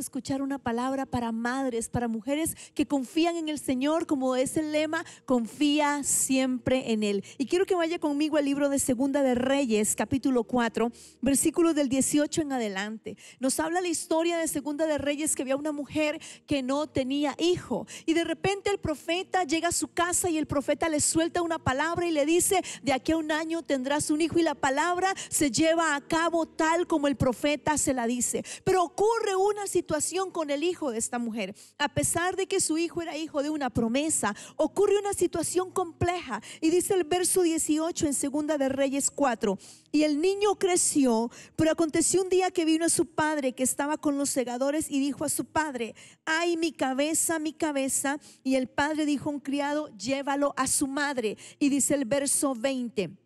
escuchar una palabra para madres, para mujeres que confían en el Señor, como es el lema, confía siempre en Él. Y quiero que vaya conmigo al libro de Segunda de Reyes, capítulo 4, versículo del 18 en adelante. Nos habla la historia de Segunda de Reyes que había una mujer que no tenía hijo. Y de repente el profeta llega a su casa y el profeta le suelta una palabra y le dice, de aquí a un año tendrás un hijo y la palabra se lleva a cabo tal como el profeta se la dice. Pero ocurre una situación con el hijo de esta mujer. A pesar de que su hijo era hijo de una promesa, ocurre una situación compleja. Y dice el verso 18 en Segunda de Reyes 4. Y el niño creció, pero aconteció un día que vino a su padre que estaba con los segadores y dijo a su padre, ay mi cabeza, mi cabeza. Y el padre dijo a un criado, llévalo a su madre. Y dice el verso 20.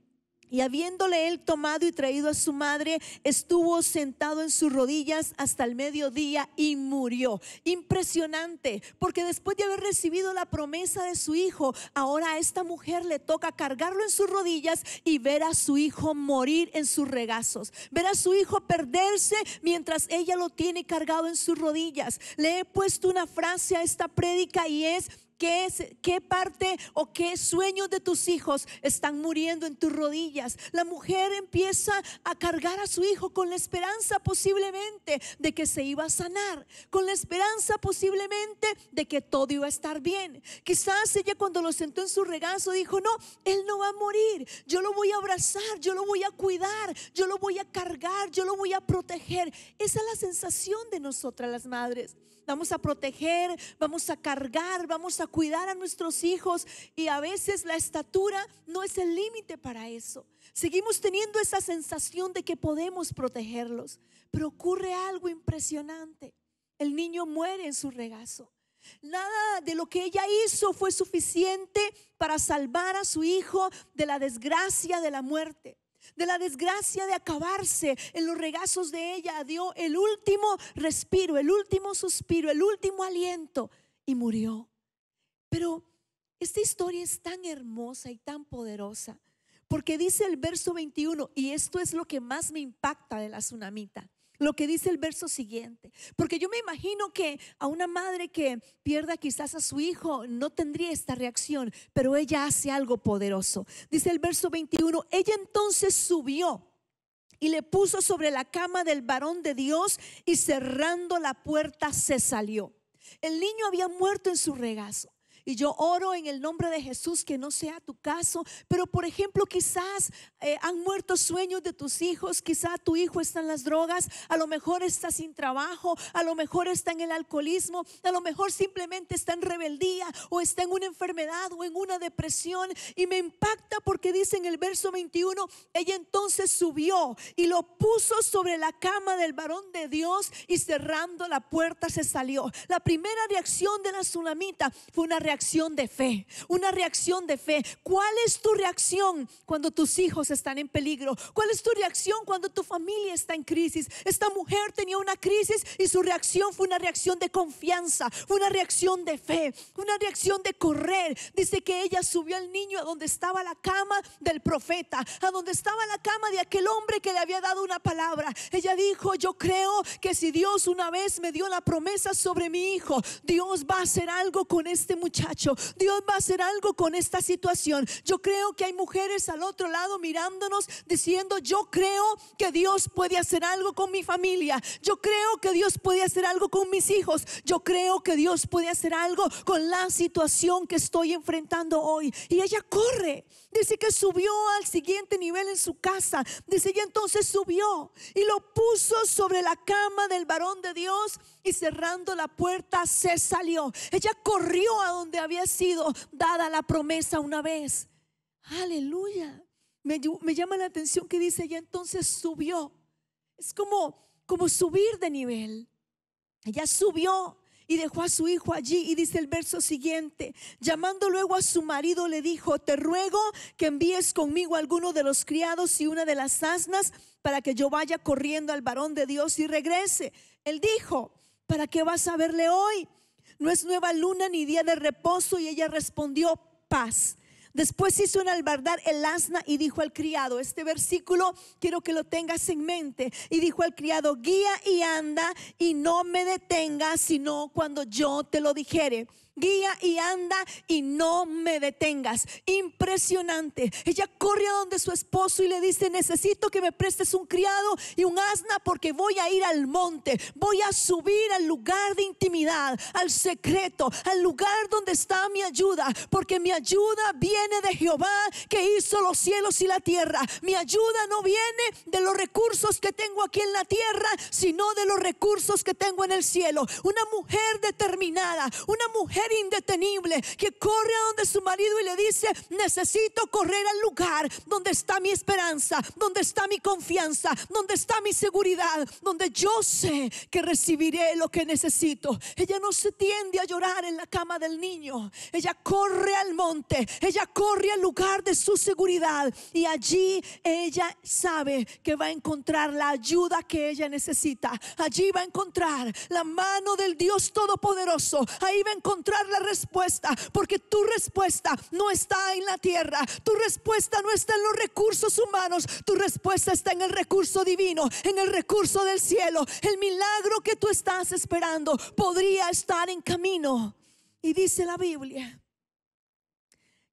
Y habiéndole él tomado y traído a su madre, estuvo sentado en sus rodillas hasta el mediodía y murió. Impresionante, porque después de haber recibido la promesa de su hijo, ahora a esta mujer le toca cargarlo en sus rodillas y ver a su hijo morir en sus regazos, ver a su hijo perderse mientras ella lo tiene cargado en sus rodillas. Le he puesto una frase a esta prédica y es, ¿Qué, es, ¿Qué parte o qué sueños de tus hijos están muriendo en tus rodillas? La mujer empieza a cargar a su hijo con la esperanza posiblemente de que se iba a sanar, con la esperanza posiblemente de que todo iba a estar bien. Quizás ella cuando lo sentó en su regazo dijo, no, él no va a morir, yo lo voy a abrazar, yo lo voy a cuidar, yo lo voy a cargar, yo lo voy a proteger. Esa es la sensación de nosotras las madres. Vamos a proteger, vamos a cargar, vamos a cuidar a nuestros hijos y a veces la estatura no es el límite para eso. Seguimos teniendo esa sensación de que podemos protegerlos, pero ocurre algo impresionante. El niño muere en su regazo. Nada de lo que ella hizo fue suficiente para salvar a su hijo de la desgracia de la muerte, de la desgracia de acabarse. En los regazos de ella dio el último respiro, el último suspiro, el último aliento y murió. Pero esta historia es tan hermosa y tan poderosa, porque dice el verso 21, y esto es lo que más me impacta de la tsunamita lo que dice el verso siguiente. Porque yo me imagino que a una madre que pierda quizás a su hijo no tendría esta reacción, pero ella hace algo poderoso. Dice el verso 21, ella entonces subió y le puso sobre la cama del varón de Dios y cerrando la puerta se salió. El niño había muerto en su regazo. Y yo oro en el nombre de Jesús que no sea tu caso, pero por ejemplo quizás eh, han muerto sueños de tus hijos, quizás tu hijo está en las drogas, a lo mejor está sin trabajo, a lo mejor está en el alcoholismo, a lo mejor simplemente está en rebeldía o está en una enfermedad o en una depresión. Y me impacta porque dice en el verso 21, ella entonces subió y lo puso sobre la cama del varón de Dios y cerrando la puerta se salió. La primera reacción de la tsunamita fue una reacción reacción de fe, una reacción de fe. ¿Cuál es tu reacción cuando tus hijos están en peligro? ¿Cuál es tu reacción cuando tu familia está en crisis? Esta mujer tenía una crisis y su reacción fue una reacción de confianza, fue una reacción de fe, una reacción de correr. Dice que ella subió al niño a donde estaba la cama del profeta, a donde estaba la cama de aquel hombre que le había dado una palabra. Ella dijo, yo creo que si Dios una vez me dio la promesa sobre mi hijo, Dios va a hacer algo con este muchacho Dios va a hacer algo con esta situación. Yo creo que hay mujeres al otro lado mirándonos diciendo, yo creo que Dios puede hacer algo con mi familia, yo creo que Dios puede hacer algo con mis hijos, yo creo que Dios puede hacer algo con la situación que estoy enfrentando hoy. Y ella corre. Dice que subió al siguiente nivel en su casa. Dice, y entonces subió y lo puso sobre la cama del varón de Dios y cerrando la puerta se salió. Ella corrió a donde había sido dada la promesa una vez. Aleluya. Me, me llama la atención que dice, ella entonces subió. Es como, como subir de nivel. Ella subió y dejó a su hijo allí. Y dice el verso siguiente, llamando luego a su marido, le dijo, te ruego que envíes conmigo alguno de los criados y una de las asnas para que yo vaya corriendo al varón de Dios y regrese. Él dijo, ¿para qué vas a verle hoy? No es nueva luna ni día de reposo. Y ella respondió, paz. Después hizo albardar el asna y dijo al criado, este versículo quiero que lo tengas en mente. Y dijo al criado, guía y anda y no me detenga sino cuando yo te lo dijere guía y anda y no me detengas. Impresionante. Ella corre a donde su esposo y le dice, necesito que me prestes un criado y un asna porque voy a ir al monte, voy a subir al lugar de intimidad, al secreto, al lugar donde está mi ayuda, porque mi ayuda viene de Jehová que hizo los cielos y la tierra. Mi ayuda no viene de los recursos que tengo aquí en la tierra, sino de los recursos que tengo en el cielo. Una mujer determinada, una mujer indetenible que corre a donde su marido y le dice, necesito correr al lugar donde está mi esperanza, donde está mi confianza, donde está mi seguridad, donde yo sé que recibiré lo que necesito. Ella no se tiende a llorar en la cama del niño. Ella corre al monte, ella corre al lugar de su seguridad y allí ella sabe que va a encontrar la ayuda que ella necesita. Allí va a encontrar la mano del Dios Todopoderoso. Ahí va a encontrar la respuesta, porque tu respuesta no está en la tierra, tu respuesta no está en los recursos humanos, tu respuesta está en el recurso divino, en el recurso del cielo. El milagro que tú estás esperando podría estar en camino. Y dice la Biblia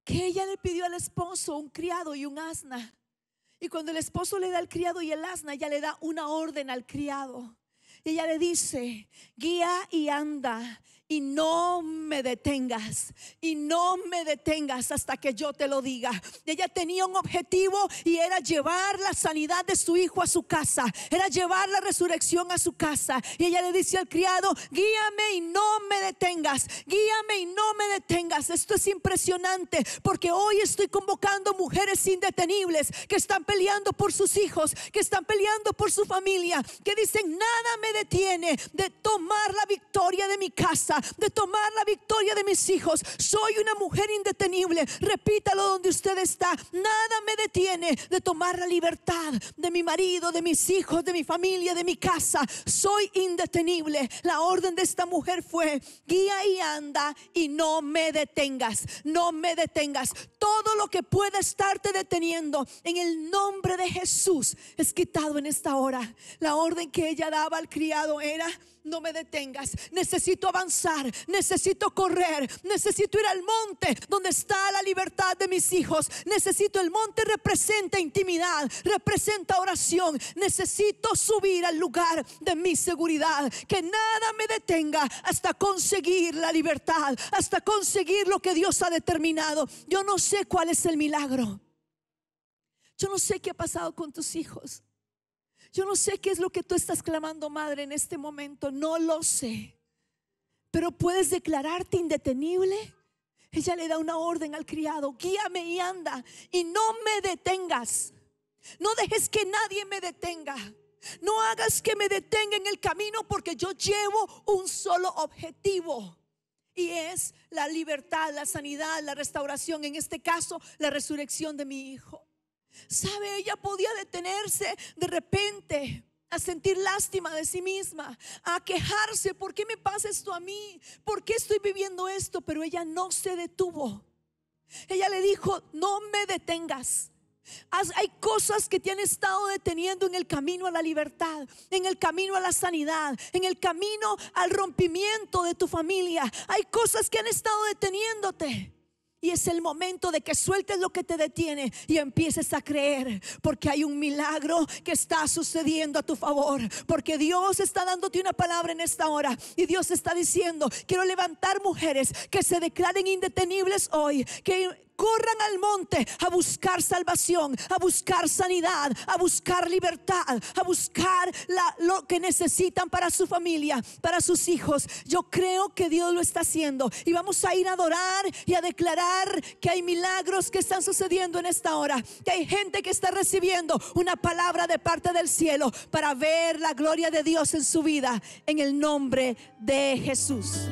que ella le pidió al esposo un criado y un asna. Y cuando el esposo le da al criado y el asna, ella le da una orden al criado. Y ella le dice, guía y anda y no me detengas, y no me detengas hasta que yo te lo diga. Ella tenía un objetivo y era llevar la sanidad de su hijo a su casa, era llevar la resurrección a su casa. Y ella le dice al criado, guíame y no me detengas, guíame y no me detengas. Esto es impresionante porque hoy estoy convocando mujeres indetenibles que están peleando por sus hijos, que están peleando por su familia, que dicen, nada me detiene de tomar la victoria de mi casa de tomar la victoria de mis hijos. Soy una mujer indetenible. Repítalo donde usted está. Nada me detiene de tomar la libertad de mi marido, de mis hijos, de mi familia, de mi casa. Soy indetenible. La orden de esta mujer fue, guía y anda y no me detengas. No me detengas. Todo lo que pueda estarte deteniendo en el nombre de Jesús es quitado en esta hora. La orden que ella daba al criado era, no me detengas. Necesito avanzar necesito correr, necesito ir al monte donde está la libertad de mis hijos. Necesito el monte representa intimidad, representa oración. Necesito subir al lugar de mi seguridad, que nada me detenga hasta conseguir la libertad, hasta conseguir lo que Dios ha determinado. Yo no sé cuál es el milagro. Yo no sé qué ha pasado con tus hijos. Yo no sé qué es lo que tú estás clamando, madre, en este momento. No lo sé pero puedes declararte indetenible. Ella le da una orden al criado, guíame y anda y no me detengas. No dejes que nadie me detenga. No hagas que me detenga en el camino porque yo llevo un solo objetivo y es la libertad, la sanidad, la restauración, en este caso la resurrección de mi hijo. ¿Sabe? Ella podía detenerse de repente a sentir lástima de sí misma, a quejarse, ¿por qué me pasa esto a mí? ¿Por qué estoy viviendo esto? Pero ella no se detuvo. Ella le dijo, no me detengas. Hay cosas que te han estado deteniendo en el camino a la libertad, en el camino a la sanidad, en el camino al rompimiento de tu familia. Hay cosas que han estado deteniéndote. Y es el momento de que sueltes lo que te detiene y empieces a creer, porque hay un milagro que está sucediendo a tu favor, porque Dios está dándote una palabra en esta hora y Dios está diciendo, quiero levantar mujeres que se declaren indetenibles hoy, que, corran al monte a buscar salvación, a buscar sanidad, a buscar libertad, a buscar lo que necesitan para su familia, para sus hijos. Yo creo que Dios lo está haciendo y vamos a ir a adorar y a declarar que hay milagros que están sucediendo en esta hora, que hay gente que está recibiendo una palabra de parte del cielo para ver la gloria de Dios en su vida, en el nombre de Jesús.